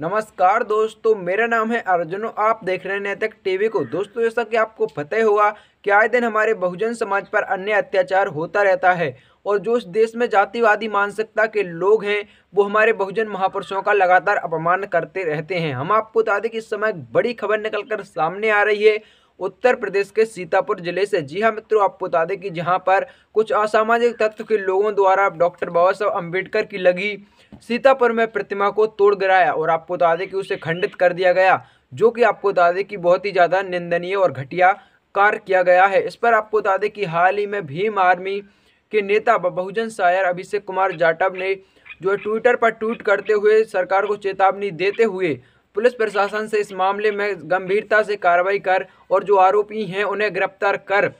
नमस्कार दोस्तों मेरा नाम है अर्जुन आप देख रहे हैं नैतिक टीवी को दोस्तों जैसा कि आपको पता ही होगा कि आए दिन हमारे बहुजन समाज पर अन्य अत्याचार होता रहता है और जो इस देश में जातिवादी मानसिकता के लोग हैं वो हमारे बहुजन महापुरुषों का लगातार अपमान करते रहते हैं हम आपको बता दें कि इस समय बड़ी खबर निकल सामने आ रही है उत्तर प्रदेश के सीतापुर जिले से जी हाँ मित्रों आपको बता दें कि जहाँ पर कुछ असामाजिक तत्व के लोगों द्वारा डॉक्टर बाबा साहब अम्बेडकर की लगी सीतापुर में प्रतिमा को तोड़ गिराया और आपको बता दें कि उसे खंडित कर दिया गया जो कि आपको बता दें कि बहुत ही ज़्यादा निंदनीय और घटिया कार्य किया गया है इस पर आपको बता दें कि हाल ही में भीम आर्मी के नेता बहुजन शायर अभिषेक कुमार जाटव ने जो है ट्विटर पर ट्वीट करते हुए सरकार को चेतावनी देते हुए पुलिस प्रशासन से इस मामले में गंभीरता से कार्रवाई कर और जो आरोपी हैं उन्हें गिरफ्तार कर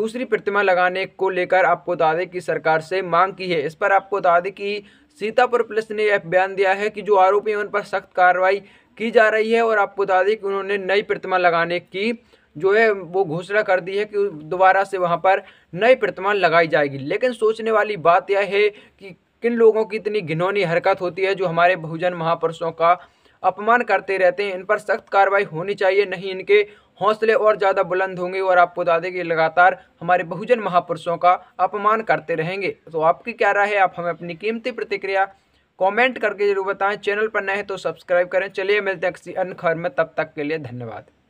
दूसरी प्रतिमा लगाने को लेकर आपको बता दें कि सरकार से मांग की है इस पर आपको बता दें कि सीतापुर पुलिस ने यह बयान दिया है कि जो आरोपी हैं उन पर सख्त कार्रवाई की जा रही है और आपको बता दें कि उन्होंने नई प्रतिमा लगाने की जो है वो घोषणा कर दी है कि दोबारा से वहाँ पर नई प्रतिमा लगाई जाएगी लेकिन सोचने वाली बात यह है कि किन लोगों की इतनी घिनौनी हरकत होती है जो हमारे बहुजन महापुरुषों का अपमान करते रहते हैं इन पर सख्त कार्रवाई होनी चाहिए नहीं इनके हौसले और ज़्यादा बुलंद होंगे और आपको बता दें कि लगातार हमारे बहुजन महापुरुषों का अपमान करते रहेंगे तो आपकी क्या राय है आप हमें अपनी कीमती प्रतिक्रिया कमेंट करके जरूर बताएं चैनल पर नए हैं तो सब्सक्राइब करें चलिए मिलते हैं किसी अन्य खबर में तब तक के लिए धन्यवाद